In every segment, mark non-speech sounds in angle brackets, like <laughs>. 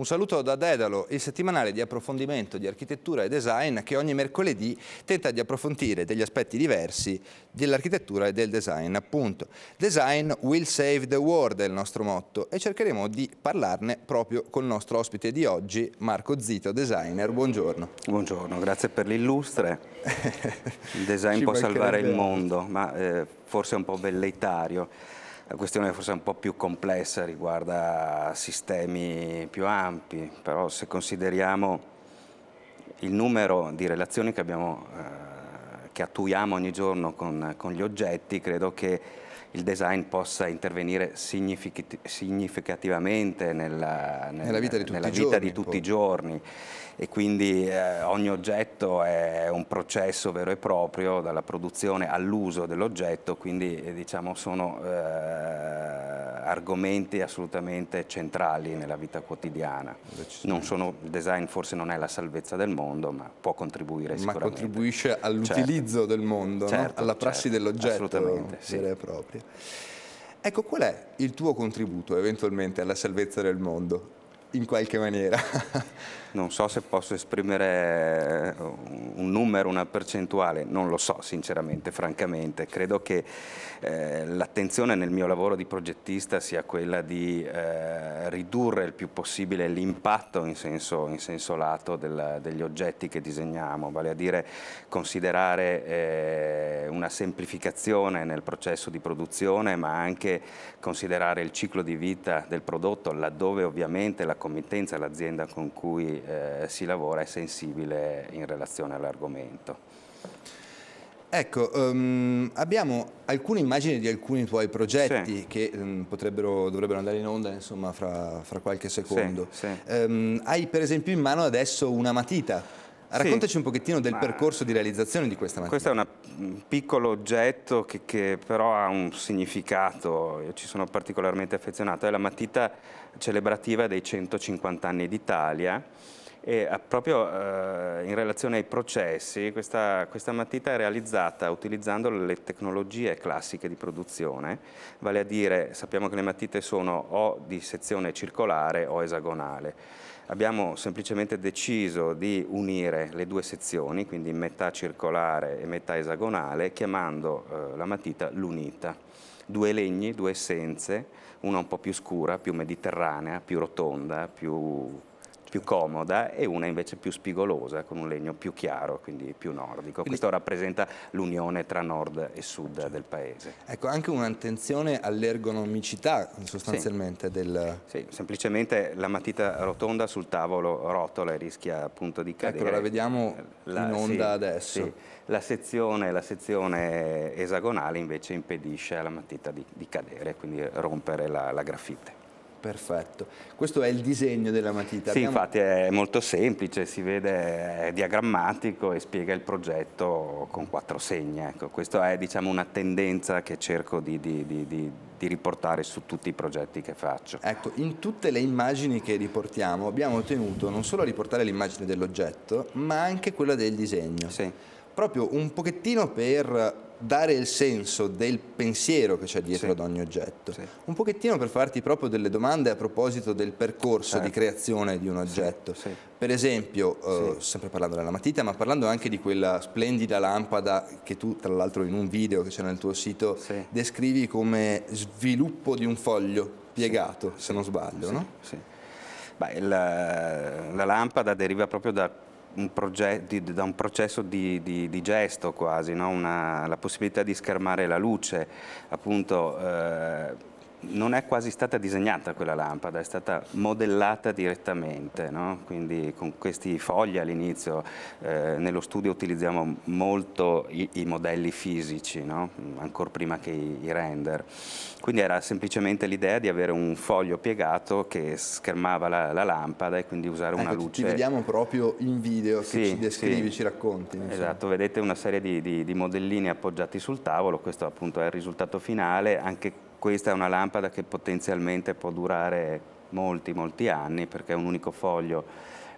Un saluto da Dedalo, il settimanale di approfondimento di architettura e design che ogni mercoledì tenta di approfondire degli aspetti diversi dell'architettura e del design, appunto. Design will save the world è il nostro motto e cercheremo di parlarne proprio col nostro ospite di oggi, Marco Zito, designer. Buongiorno. Buongiorno, grazie per l'illustre. <laughs> Il design può salvare il mondo, ma eh, forse è un po' velleitario la questione forse è un po' più complessa, riguarda sistemi più ampi, però se consideriamo il numero di relazioni che, abbiamo, eh, che attuiamo ogni giorno con, con, gli oggetti, credo che il design possa intervenire significativamente nella, nella, nella vita di tutti, nella i, vita di tutti i ecco. giorni e quindi eh, ogni oggetto è un processo vero e proprio dalla produzione all'uso dell'oggetto, quindi eh, diciamo sono eh, argomenti assolutamente centrali nella vita quotidiana. Sono, il design forse non è la salvezza del mondo, ma può contribuire sicuramente. Ma contribuisce all'utilizzo certo. del mondo, certo, no? alla certo. prassi certo. dell'oggetto assolutamente, vera e propria. Ecco, qual è il tuo contributo eventualmente alla salvezza del mondo? In qualche maniera. <laughs> non so se posso esprimere eh, un numero, una percentuale, non lo so sinceramente, francamente. Credo che eh, l'attenzione nel mio lavoro di progettista sia quella di eh, ridurre il più possibile l'impatto in senso, in senso lato del, degli oggetti che disegniamo, vale a dire considerare eh, una semplificazione nel processo di produzione, ma anche considerare il ciclo di vita del prodotto, laddove ovviamente la committenza, l'azienda con cui eh, si lavora è sensibile in relazione all'argomento. Ecco, um, abbiamo alcune immagini di alcuni tuoi progetti sì. che um, dovrebbero andare in onda insomma, fra, fra qualche secondo. Sì, sì. Um, ehm, hai per esempio in mano adesso una matita. Raccontaci sì, un pochettino del percorso di realizzazione di questa mattina. Questo è una, un piccolo oggetto che, che, però ha un significato, io ci sono particolarmente affezionato, è la matita celebrativa dei 150 anni d'Italia e proprio eh, in relazione ai processi questa, questa, matita è realizzata utilizzando le tecnologie classiche di produzione, vale a dire sappiamo che le matite sono o di sezione circolare o esagonale abbiamo semplicemente deciso di unire le due sezioni, quindi metà circolare e metà esagonale, chiamando eh, la matita l'unita. Due legni, due essenze, una un po' più scura, più mediterranea, più rotonda, più più comoda e una invece più spigolosa con un legno più chiaro, quindi più nordico. Quindi, Questo rappresenta l'unione tra nord e sud cioè. del paese. Ecco, anche un'attenzione all'ergonomicità sostanzialmente sì. del... Sì, semplicemente la matita rotonda sul tavolo rotola e rischia appunto di ecco, cadere. Ecco, la vediamo la, in onda sì, adesso. Sì. La, sezione, la, sezione, esagonale invece impedisce alla matita di, di cadere, quindi rompere la, la graffite. Perfetto, questo è il disegno della matita. Sì, Abbiamo... infatti è molto semplice, si vede, è diagrammatico e spiega il progetto con quattro segni. Ecco, questa è diciamo, una tendenza che cerco di, di, di, di, riportare su tutti i progetti che faccio. Ecco, in tutte le immagini che riportiamo abbiamo tenuto non solo a riportare l'immagine dell'oggetto, ma anche quella del disegno. Sì. Proprio un pochettino per dare il senso del pensiero che c'è dietro sì. ad ogni oggetto. Sì. Un pochettino per farti proprio delle domande a proposito del percorso certo. di eh. creazione di un oggetto. Sì. Per esempio, eh, sempre parlando della matita, ma parlando anche di quella splendida lampada che tu, tra l'altro in un video che c'è nel tuo sito, descrivi come sviluppo di un foglio piegato, se non sbaglio, no? Beh, la, la lampada deriva proprio da un di, da un processo di, di, di gesto quasi, no? Una, la possibilità di schermare la luce, appunto eh, non è quasi stata disegnata quella lampada, è stata modellata direttamente, no? quindi con questi fogli all'inizio, eh, nello studio utilizziamo molto i, i modelli fisici, no? ancora prima che i, i render, quindi era semplicemente l'idea di avere un foglio piegato che schermava la, la lampada e quindi usare ecco, una luce. Ci vediamo proprio in video, sì, ci descrivi, sì. ci racconti. Insomma. Esatto, vedete una serie di, di, di modellini appoggiati sul tavolo, questo appunto è il risultato finale, anche questa è una lampada che potenzialmente può durare molti, molti anni perché è un unico foglio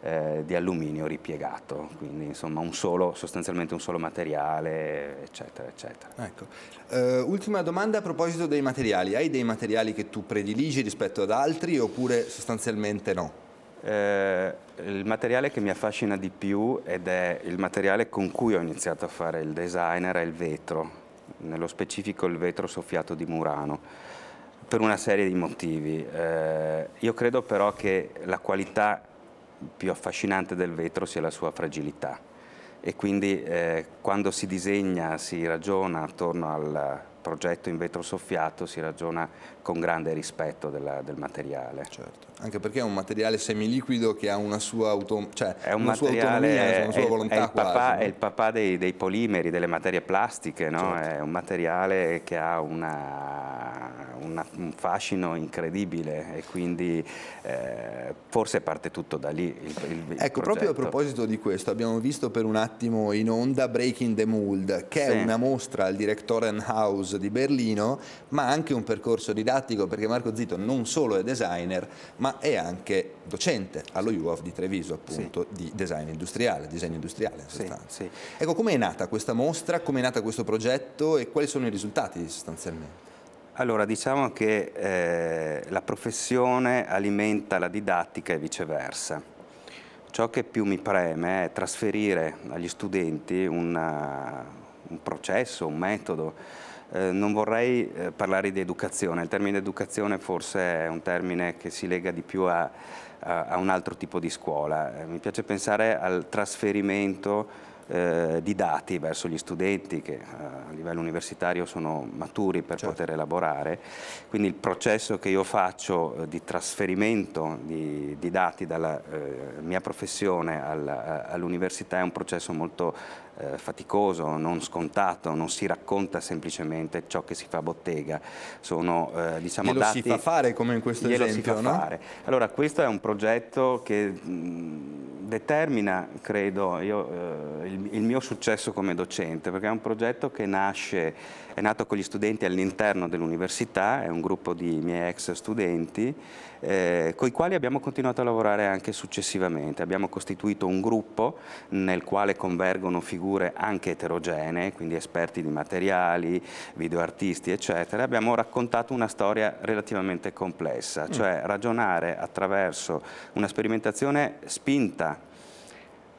eh, di alluminio ripiegato, quindi insomma un solo, sostanzialmente un solo materiale, eccetera, eccetera. Ecco. Uh, ultima domanda a proposito dei materiali, hai dei materiali che tu prediligi rispetto ad altri oppure sostanzialmente no? Eh, il materiale che mi affascina di più ed è il materiale con cui ho iniziato a fare il designer è il vetro, nello specifico il vetro soffiato di Murano, per una serie di motivi. Eh, io credo però che la qualità più affascinante del vetro sia la sua fragilità e quindi eh, quando si disegna, si ragiona attorno al progetto in vetro soffiato, si ragiona con grande rispetto della, del materiale. Certo, anche perché è un materiale semiliquido che ha una sua, auto, cioè, è un una sua autonomia, è, una sua volontà è il, quasi, papà, è il papà dei, dei, polimeri, delle materie plastiche, no? certo. è un materiale che ha una un, fascino incredibile e quindi eh, forse parte tutto da lì. Il, il, il ecco, progetto. proprio a proposito di questo, abbiamo visto per un attimo in onda Breaking the Mold che sì. è una mostra al Direktorenhaus di Berlino, ma anche un percorso didattico, perché Marco Zito non solo è designer, ma è anche docente allo UOF di Treviso, appunto, sì. di design industriale, disegno industriale in sostanza. Sì, ecco, come è nata questa mostra, come è nata questo progetto e quali sono i risultati sostanzialmente? Allora, diciamo che eh, la professione alimenta la didattica e viceversa. Ciò che più mi preme è trasferire agli studenti una, un processo, un metodo. Eh, non vorrei eh, parlare di educazione, il termine educazione forse è un termine che si lega di più a, a, a un altro tipo di scuola. Eh, mi piace pensare al trasferimento eh, di dati verso gli studenti che eh, a livello universitario sono maturi per certo. poter elaborare. Quindi il processo che io faccio eh, di trasferimento di, di dati dalla eh, mia professione alla, all'università è un processo molto eh, faticoso, non scontato, non si racconta semplicemente ciò che si fa a bottega. Sono eh, diciamo glielo dati... si fa fare come in questo esempio, no? Fare. Allora questo è un progetto che... Mh, mm, determina, credo, io, eh, il, il, mio successo come docente, perché è un progetto che nasce, è nato con gli studenti all'interno dell'università, è un gruppo di miei ex studenti, eh, con i quali abbiamo continuato a lavorare anche successivamente. Abbiamo costituito un gruppo nel quale convergono figure anche eterogenee, quindi esperti di materiali, videoartisti, eccetera. Abbiamo raccontato una storia relativamente complessa, mm. cioè ragionare attraverso una sperimentazione spinta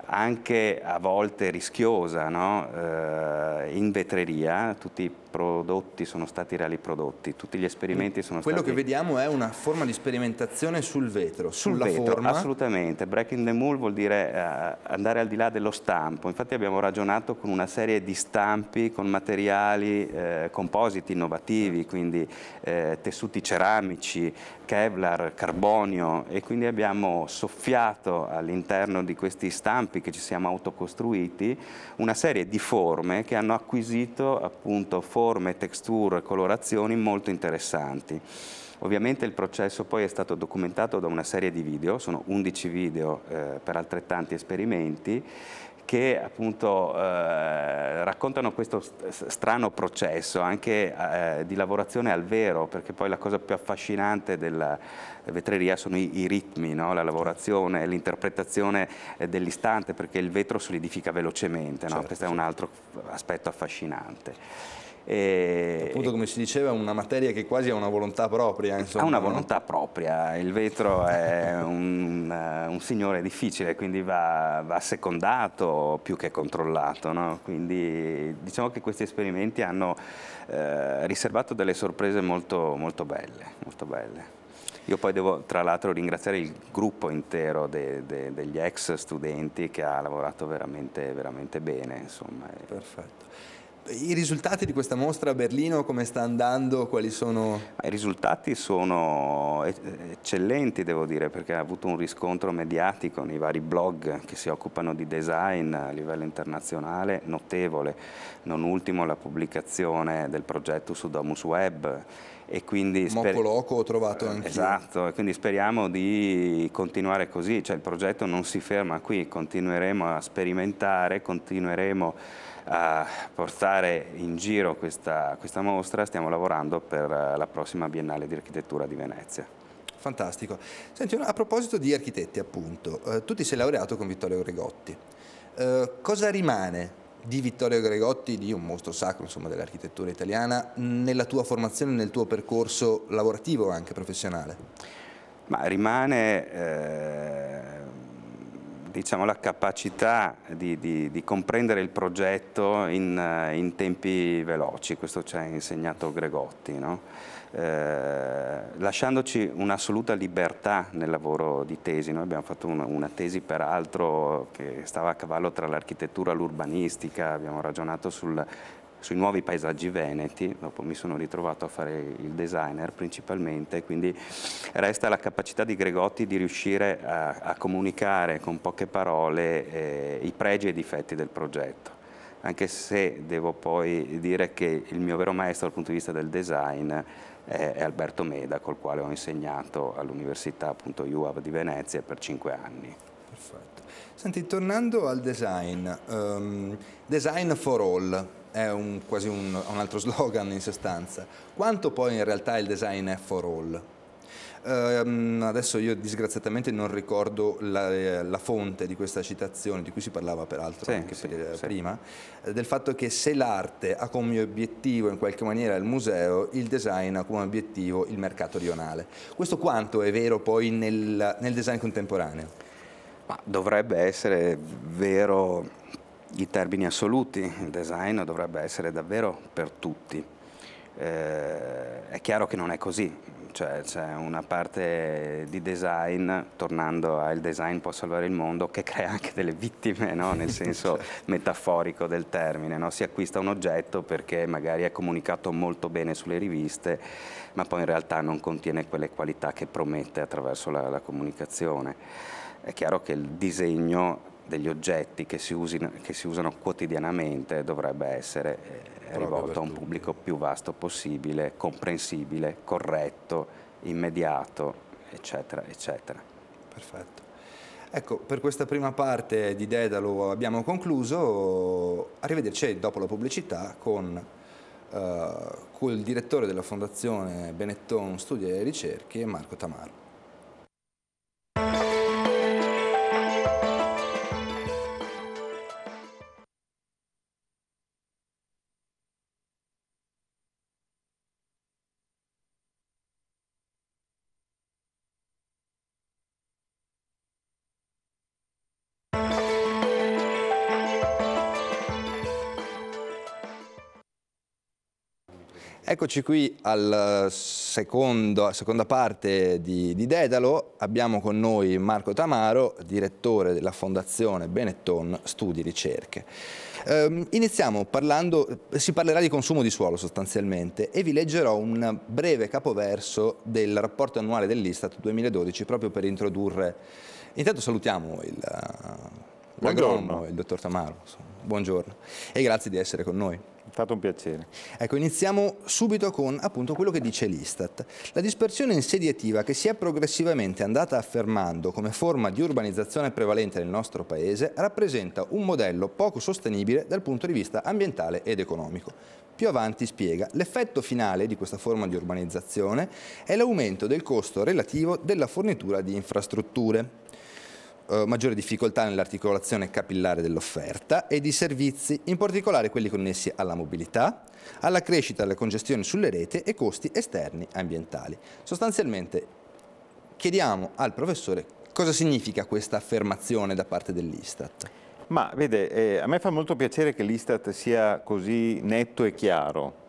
anche a volte rischiosa no? eh, in vetreria, tutti prodotti sono stati reali prodotti, tutti gli esperimenti sono Quello stati... Quello che vediamo è una forma di sperimentazione sul vetro, sul sulla vetro, forma. assolutamente. Breaking the mule vuol dire uh, andare al di là dello stampo. Infatti abbiamo ragionato con una serie di stampi, con materiali eh, compositi innovativi, certo. quindi eh, tessuti ceramici, Kevlar, carbonio e quindi abbiamo soffiato all'interno di questi stampi che ci siamo autocostruiti una serie di forme che hanno acquisito appunto forme forme, texture, colorazioni molto interessanti. Ovviamente il processo poi è stato documentato da una serie di video, sono 11 video eh, per altrettanti esperimenti che appunto eh, raccontano questo strano processo anche eh, di lavorazione al vero, perché poi la cosa più affascinante della vetreria sono i, i ritmi, no? la lavorazione, l'interpretazione eh, dell'istante, perché il vetro solidifica velocemente, no? certo, questo è un altro aspetto affascinante. E, Appunto come si diceva, una materia che quasi ha una volontà propria. Insomma, ha una volontà propria, il vetro è un, eh, un signore difficile, quindi va, va, secondato più che controllato. No? Quindi diciamo che questi esperimenti hanno eh, riservato delle sorprese molto, molto belle. Molto belle. Io poi devo tra l'altro ringraziare il gruppo intero de, de, degli ex studenti che ha lavorato veramente, veramente bene. Insomma. Perfetto. I risultati di questa mostra a Berlino come sta andando? Quali sono? I risultati sono eccellenti devo dire perché ha avuto un riscontro mediatico nei vari blog che si occupano di design a livello internazionale notevole, non ultimo la pubblicazione del progetto su Domus Web e quindi sper- Loco ho trovato anche esatto e quindi speriamo di continuare così cioè il progetto non si ferma qui continueremo a sperimentare continueremo a portare in giro questa, questa mostra, stiamo lavorando per eh, la prossima Biennale di Architettura di Venezia. Fantastico. Senti, a proposito di architetti appunto, eh, tu ti sei laureato con Vittorio Gregotti. Eh, cosa rimane di Vittorio Gregotti, di un mostro sacro dell'architettura italiana, nella tua formazione, nel tuo percorso lavorativo anche professionale? Ma rimane eh, diciamo, la capacità di, di, di, comprendere il progetto in, eh, in, tempi veloci, questo ci ha insegnato Gregotti, no? eh, lasciandoci un'assoluta libertà nel lavoro di tesi. Noi abbiamo fatto una, una tesi peraltro che stava a cavallo tra l'architettura e l'urbanistica, abbiamo ragionato sul sui nuovi paesaggi veneti, dopo mi sono ritrovato a fare il designer principalmente, quindi resta la capacità di Gregotti di riuscire a, a comunicare con poche parole eh, i pregi e i difetti del progetto anche se devo poi dire che il mio vero maestro dal punto di vista del design eh, è, Alberto Meda, col quale ho insegnato all'Università UAV di Venezia per cinque anni. Perfetto. Senti, tornando al design, um, design for all, è un, quasi un, un, altro <laughs> slogan in sostanza, quanto poi in realtà il design è for all. Ehm, adesso io disgraziatamente non ricordo la, eh, la, fonte di questa citazione, di cui si parlava peraltro sì, anche sì, per, eh, sì. prima, eh, del fatto che se l'arte ha come obiettivo in qualche maniera il museo, il design ha come obiettivo il mercato rionale. Questo quanto è vero poi nel, nel design contemporaneo? Ma dovrebbe essere vero i termini assoluti, il design dovrebbe essere davvero per tutti. Eh, è chiaro che non è così, cioè c'è una parte di design, tornando al design può salvare il mondo, che crea anche delle vittime, no? nel <laughs> senso certo. metaforico del termine, no? si acquista un oggetto perché magari è comunicato molto bene sulle riviste, ma poi in realtà non contiene quelle qualità che promette attraverso la, la comunicazione. È chiaro che il disegno degli oggetti che si, usino, che si usano quotidianamente dovrebbe essere eh, rivolto a un pubblico più vasto possibile, comprensibile, corretto, immediato, eccetera, eccetera. Perfetto. Ecco, per questa prima parte di Dedalo abbiamo concluso. Arrivederci dopo la pubblicità con il eh, col direttore della Fondazione Benetton Studi e Ricerche, Marco Tamaro. Eccoci qui alla eh, seconda parte di, di, Dedalo, abbiamo con noi Marco Tamaro, direttore della fondazione Benetton Studi e Ricerche. Ehm, iniziamo parlando, si parlerà di consumo di suolo sostanzialmente e vi leggerò un breve capoverso del rapporto annuale dell'Istat 2012 proprio per introdurre, intanto salutiamo il, eh, l'agronomo, il dottor Tamaro, buongiorno e grazie di essere con noi. È stato un piacere. Ecco, iniziamo subito con appunto quello che dice l'Istat. La dispersione insediativa che si è progressivamente andata affermando come forma di urbanizzazione prevalente nel nostro paese rappresenta un modello poco sostenibile dal punto di vista ambientale ed economico. Più avanti spiega, l'effetto finale di questa forma di urbanizzazione è l'aumento del costo relativo della fornitura di infrastrutture eh, maggiore difficoltà nell'articolazione capillare dell'offerta e di servizi, in particolare quelli connessi alla mobilità, alla crescita della congestione sulle reti e costi esterni ambientali. Sostanzialmente chiediamo al professore cosa significa questa affermazione da parte dell'Istat. Ma vede, eh, a me fa molto piacere che l'Istat sia così netto e chiaro,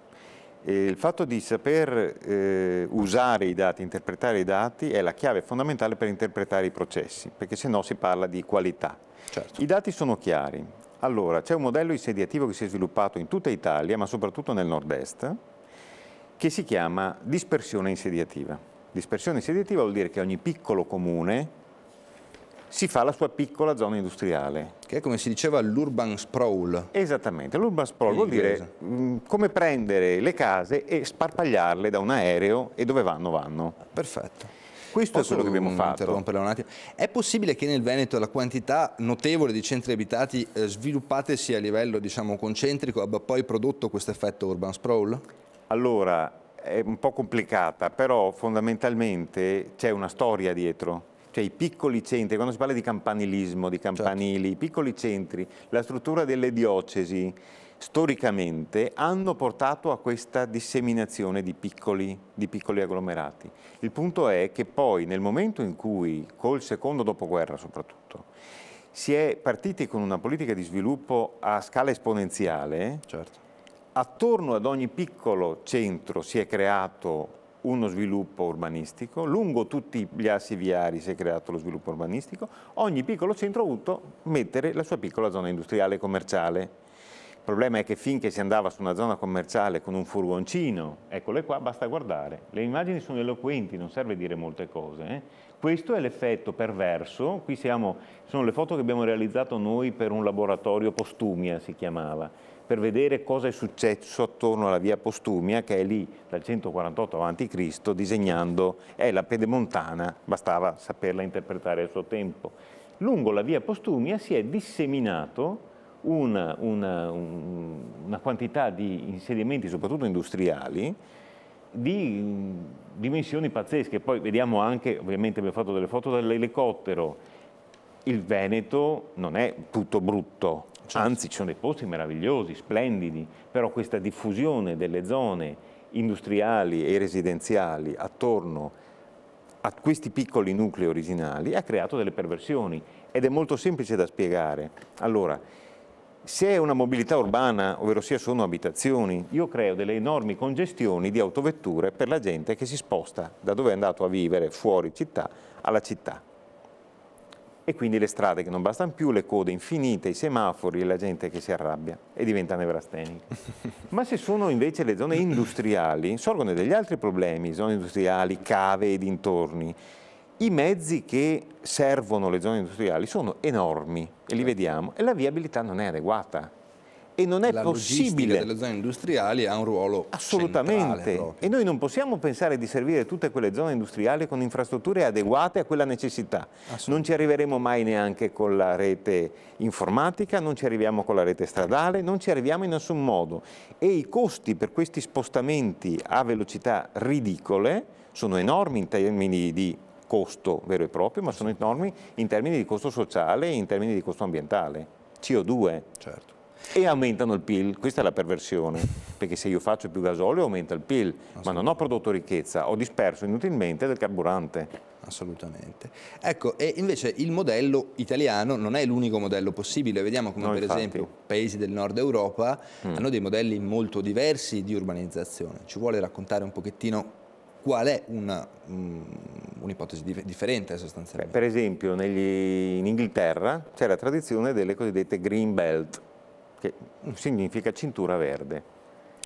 e il fatto di saper eh, usare i dati, interpretare i dati è la chiave fondamentale per interpretare i processi, perché se no si parla di qualità. Certo. I dati sono chiari. Allora, c'è un modello insediativo che si è sviluppato in tutta Italia, ma soprattutto nel nord-est, che si chiama dispersione insediativa. Dispersione insediativa vuol dire che ogni piccolo comune si fa la sua piccola zona industriale. Che è come si diceva l'urban sprawl. Esattamente, l'urban sprawl vuol dire mh, mm, come prendere le case e sparpagliarle da un aereo e dove vanno vanno. Perfetto. Questo Posso è quello che abbiamo fatto. È possibile che nel Veneto la quantità notevole di centri abitati eh, sviluppatesi a livello diciamo, concentrico abbia poi prodotto questo effetto urban sprawl? Allora, è un po' complicata, però fondamentalmente c'è una storia dietro cioè i piccoli centri, quando si parla di campanilismo, di certo. campanili, certo. i piccoli centri, la struttura delle diocesi, storicamente hanno portato a questa disseminazione di piccoli, di piccoli, agglomerati. Il punto è che poi nel momento in cui, col secondo dopoguerra soprattutto, si è partiti con una politica di sviluppo a scala esponenziale, certo. attorno ad ogni piccolo centro si è creato uno sviluppo urbanistico, lungo tutti gli assi viari si è creato lo sviluppo urbanistico, ogni piccolo centro ha avuto mettere la sua piccola zona industriale e commerciale. Il problema è che finché si andava su una zona commerciale con un furgoncino, eccole qua, basta guardare, le immagini sono eloquenti, non serve dire molte cose. Eh? Questo è l'effetto perverso, qui siamo, sono le foto che abbiamo realizzato noi per un laboratorio Postumia, si chiamava, per vedere cosa è successo attorno alla via Postumia che è lì dal 148 a.C. disegnando, è la pedemontana, bastava saperla interpretare al suo tempo. Lungo la via Postumia si è disseminato una, una, una quantità di insediamenti, soprattutto industriali, di dimensioni pazzesche. Poi vediamo anche, ovviamente abbiamo fatto delle foto dall'elicottero, il Veneto non è tutto brutto, Certo. Anzi, ci sono dei posti meravigliosi, splendidi, però questa diffusione delle zone industriali e residenziali attorno a questi piccoli nuclei originali ha creato delle perversioni ed è molto semplice da spiegare. Allora, se è una mobilità urbana, ovvero sia sono abitazioni, io creo delle enormi congestioni di autovetture per la gente che si sposta da dove è andato a vivere fuori città alla città e quindi le strade che non bastano più, le code infinite, i semafori e la gente che si arrabbia e diventa nevrastenica. <laughs> Ma se sono invece le zone industriali, sorgono degli altri problemi, zone industriali, cave e dintorni. I mezzi che servono le zone industriali sono enormi e li certo. vediamo e la viabilità non è adeguata e non è la possibile. La delle zone industriali ha un ruolo Assolutamente. E noi non possiamo pensare di servire tutte quelle zone industriali con infrastrutture adeguate a quella necessità. Non ci arriveremo mai neanche con la rete informatica, non ci arriviamo con la rete stradale, non ci arriviamo in nessun modo. E i costi per questi spostamenti a velocità ridicole sono enormi in termini di costo vero e proprio, ma sono enormi in termini di costo sociale e in termini di costo ambientale. CO2. Certo e aumentano il PIL, questa è la perversione, perché se io faccio più gasolio aumenta il PIL, ma non ho prodotto ricchezza, ho disperso inutilmente del carburante. Assolutamente. Ecco, e invece il modello italiano non è l'unico modello possibile, vediamo come no, per infatti. esempio paesi del nord Europa mm. hanno dei modelli molto diversi di urbanizzazione. Ci vuole raccontare un pochettino qual è mm, un'ipotesi um, un differente sostanzialmente? Per esempio negli, in Inghilterra c'è la tradizione delle cosiddette green belt, che significa cintura verde.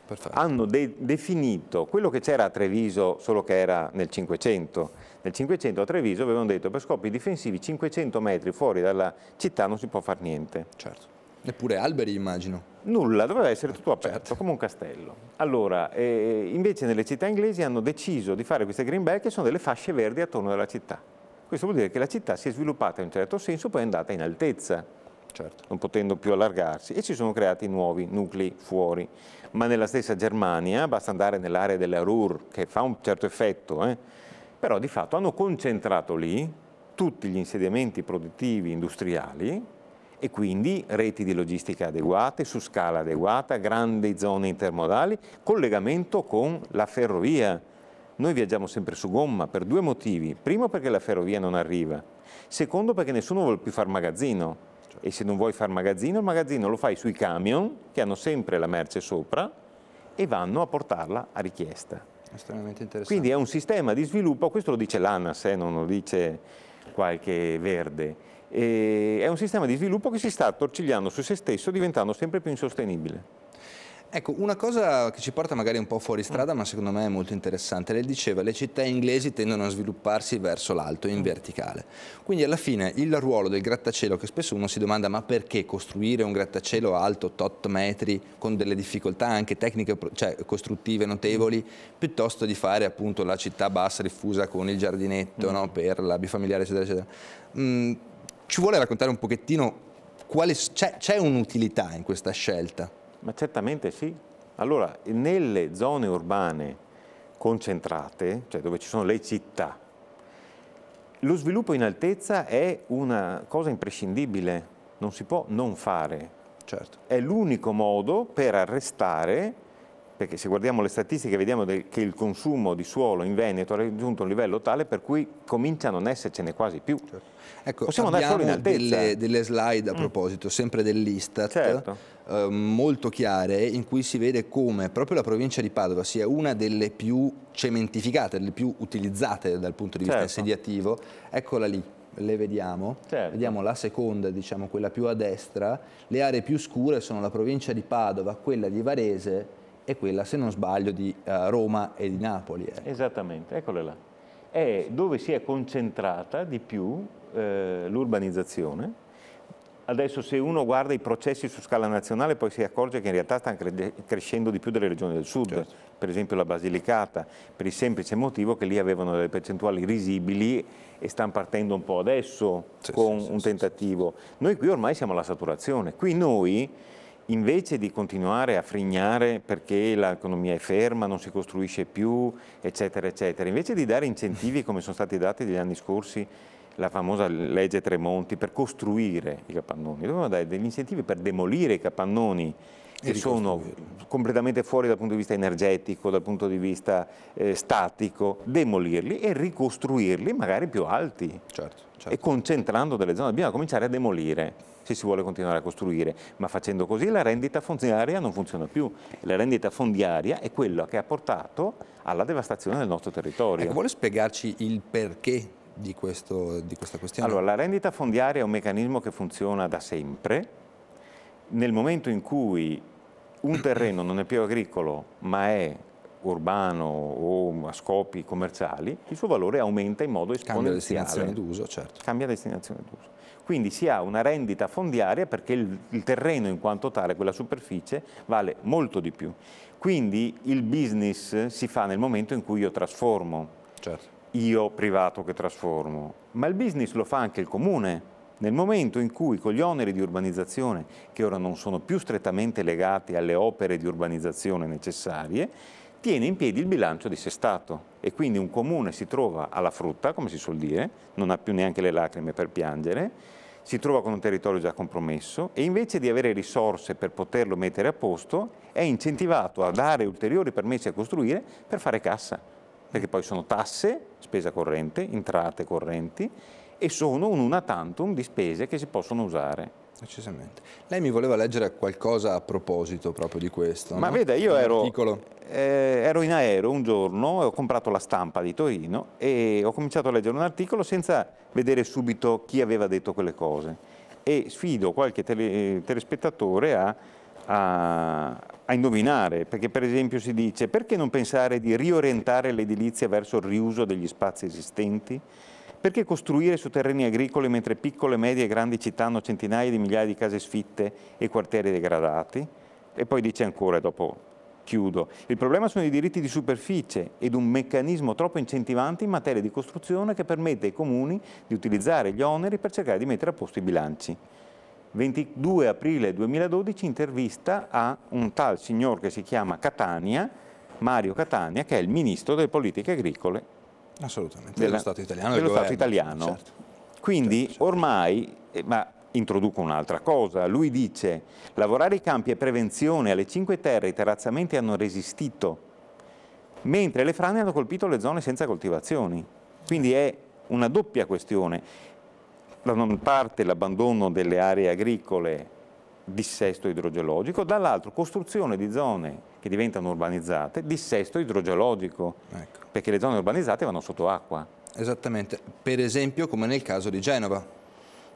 Perfetto. hanno de definito quello che c'era a Treviso, solo che era nel 500. Nel 500 a Treviso avevano detto per scopi difensivi 500 metri fuori dalla città non si può fare niente. Certo. Neppure alberi immagino. Nulla, doveva essere tutto aperto, certo. come un castello. Allora, eh, invece nelle città inglesi hanno deciso di fare queste greenback che sono delle fasce verdi attorno alla città. Questo vuol dire che la città si è sviluppata in un certo senso, poi è andata in altezza certo. non potendo più allargarsi, e si sono creati nuovi nuclei fuori. Ma nella stessa Germania, basta andare nell'area della Ruhr, che fa un certo effetto, eh, però di fatto hanno concentrato lì tutti gli insediamenti produttivi industriali e quindi reti di logistica adeguate, su scala adeguata, grandi zone intermodali, collegamento con la ferrovia. Noi viaggiamo sempre su gomma per due motivi. Primo perché la ferrovia non arriva, secondo perché nessuno vuole più fare magazzino e se non vuoi fare magazzino, il magazzino lo fai sui camion che hanno sempre la merce sopra e vanno a portarla a richiesta. Estremamente interessante. Quindi è un sistema di sviluppo, questo lo dice l'ANAS, eh, non lo dice qualche verde, e è un sistema di sviluppo che si sta attorcigliando su se stesso diventando sempre più insostenibile. Ecco, una cosa che ci porta magari un po' fuori strada, ma secondo me è molto interessante. Lei diceva, le città inglesi tendono a svilupparsi verso l'alto, in mm. verticale. Quindi alla fine il ruolo del grattacielo, che spesso uno si domanda ma perché costruire un grattacielo alto tot metri con delle difficoltà anche tecniche, cioè costruttive notevoli, mm. piuttosto di fare appunto la città bassa rifusa con il giardinetto mm. no, per la bifamiliare, eccetera, eccetera. Mm, ci vuole raccontare un pochettino quale, c'è un'utilità in questa scelta? Ma certamente sì. Allora, nelle zone urbane concentrate, cioè dove ci sono le città, lo sviluppo in altezza è una cosa imprescindibile, non si può non fare. Certo. È l'unico modo per arrestare perché se guardiamo le statistiche vediamo che il consumo di suolo in Veneto ha raggiunto un livello tale per cui comincia a non essercene quasi più. Certo. Ecco, Possiamo andare solo in altezza. Delle, delle slide a mm. proposito, mm. sempre dell'Istat, certo. eh, molto chiare, in cui si vede come proprio la provincia di Padova sia una delle più cementificate, delle più utilizzate dal punto di vista certo. insediativo. Eccola lì, le vediamo, certo. vediamo la seconda, diciamo quella più a destra, le aree più scure sono la provincia di Padova, quella di Varese è quella, se non sbaglio, di uh, Roma e di Napoli. Ecco. Esattamente, eccole là. È dove si è concentrata di più eh, l'urbanizzazione. Adesso se uno guarda i processi su scala nazionale poi si accorge che in realtà stanno cre crescendo di più delle regioni del sud, certo. per esempio la Basilicata, per il semplice motivo che lì avevano delle percentuali risibili e stanno partendo un po' adesso sì, con sì, un sì, tentativo. Noi qui ormai siamo alla saturazione, qui noi invece di continuare a frignare perché l'economia è ferma, non si costruisce più, eccetera, eccetera, invece di dare incentivi come sono stati dati negli anni scorsi, la famosa legge Tremonti, per costruire i capannoni, dobbiamo dare degli incentivi per demolire i capannoni che sono completamente fuori dal punto di vista energetico, dal punto di vista eh, statico, demolirli e ricostruirli magari più alti. Certo, certo. E concentrando delle zone, dobbiamo cominciare a demolire se si vuole continuare a costruire, ma facendo così la rendita fondiaria non funziona più. La rendita fondiaria è quella che ha portato alla devastazione del nostro territorio. Ecco, vuole spiegarci il perché di, questo, di questa questione? Allora, la rendita fondiaria è un meccanismo che funziona da sempre, nel momento in cui un terreno non è più agricolo ma è urbano o a scopi commerciali, il suo valore aumenta in modo esponenziale. Cambia destinazione d'uso, certo. Cambia destinazione d'uso. Quindi si ha una rendita fondiaria perché il, il, terreno in quanto tale, quella superficie, vale molto di più. Quindi il business si fa nel momento in cui io trasformo. Certo. Io privato che trasformo. Ma il business lo fa anche il comune nel momento in cui con gli oneri di urbanizzazione, che ora non sono più strettamente legati alle opere di urbanizzazione necessarie, tiene in piedi il bilancio di sé stato e quindi un comune si trova alla frutta, come si suol dire, non ha più neanche le lacrime per piangere, si trova con un territorio già compromesso e invece di avere risorse per poterlo mettere a posto è incentivato a dare ulteriori permessi a costruire per fare cassa, perché poi sono tasse, spesa corrente, entrate correnti e sono un una tantum di spese che si possono usare. Decisamente. Lei mi voleva leggere qualcosa a proposito proprio di questo. Ma no? veda, io ero, eh, ero, in aereo un giorno, ho comprato la stampa di Torino e ho cominciato a leggere un articolo senza vedere subito chi aveva detto quelle cose. E sfido qualche tele, telespettatore a, a, a indovinare, perché per esempio si dice perché non pensare di riorientare l'edilizia verso il riuso degli spazi esistenti? Perché costruire su terreni agricoli mentre piccole, medie e grandi città hanno centinaia di migliaia di case sfitte e quartieri degradati? E poi dice ancora, e dopo chiudo, il problema sono i diritti di superficie ed un meccanismo troppo incentivante in materia di costruzione che permette ai comuni di utilizzare gli oneri per cercare di mettere a posto i bilanci. 22 aprile 2012 intervista a un tal signor che si chiama Catania, Mario Catania, che è il ministro delle politiche agricole Assolutamente, dello Stato italiano. Dello Stato italiano. Certo. Quindi certo, certo. ormai, eh, ma introduco un'altra cosa, lui dice lavorare i campi è prevenzione, alle cinque terre i terrazzamenti hanno resistito, mentre le frane hanno colpito le zone senza coltivazioni. Quindi è una doppia questione. Da una parte l'abbandono delle aree agricole dissesto idrogeologico, dall'altro costruzione di zone che diventano urbanizzate, dissesto idrogeologico, ecco. perché le zone urbanizzate vanno sotto acqua. Esattamente, per esempio come nel caso di Genova.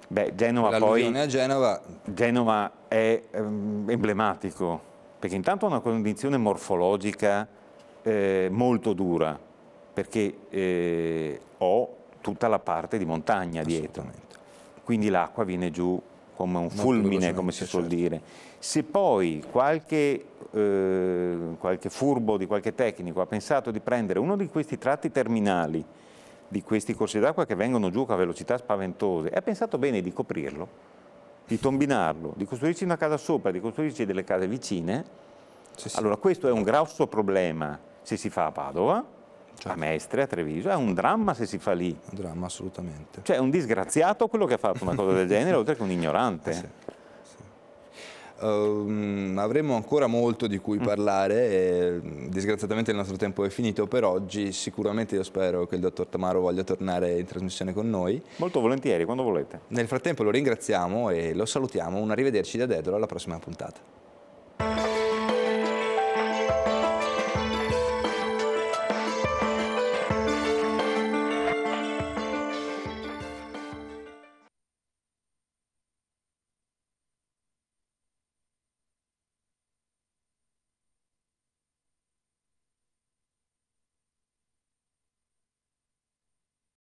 Beh, Genova poi... a Genova... Genova è ehm, emblematico, perché intanto ha una condizione morfologica eh, molto dura, perché eh, ho tutta la parte di montagna dietro, quindi l'acqua viene giù come un fulmine, come si suol certo. dire. Se poi qualche, eh, qualche furbo di qualche tecnico ha pensato di prendere uno di questi tratti terminali di questi corsi d'acqua che vengono giù a velocità spaventose e ha pensato bene di coprirlo, di tombinarlo, di costruirci una casa sopra, di costruirci delle case vicine, sì, sì. allora questo è un certo. grosso problema se si fa a Padova, Certo. a Mestre, a Treviso, è un dramma se si fa lì. Un dramma, assolutamente. Cioè è un disgraziato quello che ha fatto una cosa del <laughs> genere, oltre che un ignorante. Eh sì, Um, avremo ancora molto di cui mm. parlare, e, mm, disgraziatamente il nostro tempo è finito per oggi, sicuramente io spero che il dottor Tamaro voglia tornare in trasmissione con noi. Molto volentieri, quando volete. Nel frattempo lo ringraziamo e lo salutiamo, un arrivederci da Dedolo alla prossima puntata.